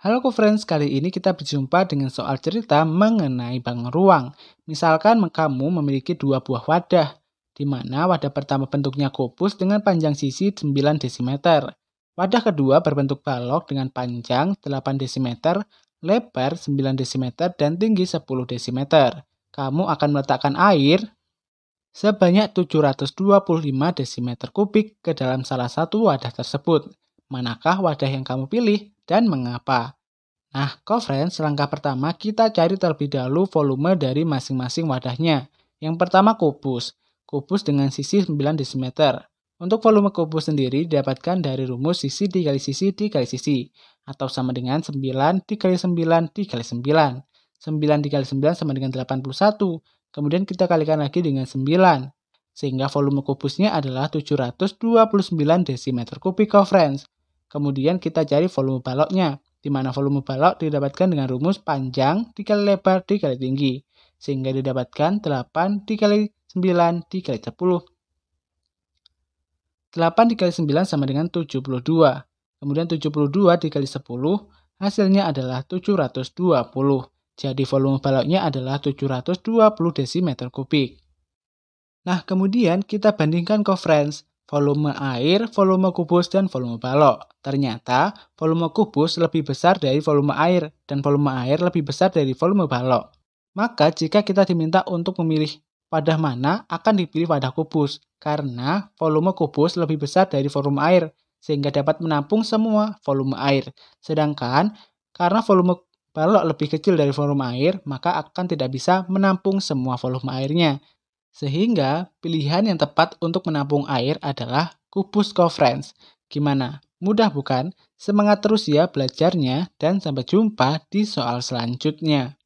Halo friends, kali ini kita berjumpa dengan soal cerita mengenai bank ruang. Misalkan kamu memiliki dua buah wadah, di mana wadah pertama bentuknya kubus dengan panjang sisi 9 desimeter. Wadah kedua berbentuk balok dengan panjang 8 desimeter, lebar 9 desimeter, dan tinggi 10 desimeter. Kamu akan meletakkan air sebanyak 725 desimeter kubik ke dalam salah satu wadah tersebut manakah wadah yang kamu pilih dan mengapa. Nah, conference langkah pertama kita cari terlebih dahulu volume dari masing-masing wadahnya. Yang pertama kubus, kubus dengan sisi 9 cm. Untuk volume kubus sendiri didapatkan dari rumus sisi dikali sisi dikali sisi, atau sama dengan 9 dikali 9 dikali 9. 9 dikali 9 sama dengan 81, kemudian kita kalikan lagi dengan 9, sehingga volume kubusnya adalah 729 desimeter kubik conference. Kemudian kita cari volume baloknya, di mana volume balok didapatkan dengan rumus panjang dikali lebar dikali tinggi, sehingga didapatkan 8 dikali 9 dikali 10. 8 dikali 9 sama dengan 72. Kemudian 72 dikali 10 hasilnya adalah 720. Jadi volume baloknya adalah 720 desimeter kubik. Nah, kemudian kita bandingkan friends volume air, volume kubus, dan volume balok. Ternyata, volume kubus lebih besar dari volume air, dan volume air lebih besar dari volume balok. Maka, jika kita diminta untuk memilih wadah mana, akan dipilih wadah kubus, karena volume kubus lebih besar dari volume air, sehingga dapat menampung semua volume air. Sedangkan, karena volume balok lebih kecil dari volume air, maka akan tidak bisa menampung semua volume airnya, sehingga pilihan yang tepat untuk menampung air adalah kubus conference. Gimana? Mudah bukan? Semangat terus ya belajarnya dan sampai jumpa di soal selanjutnya.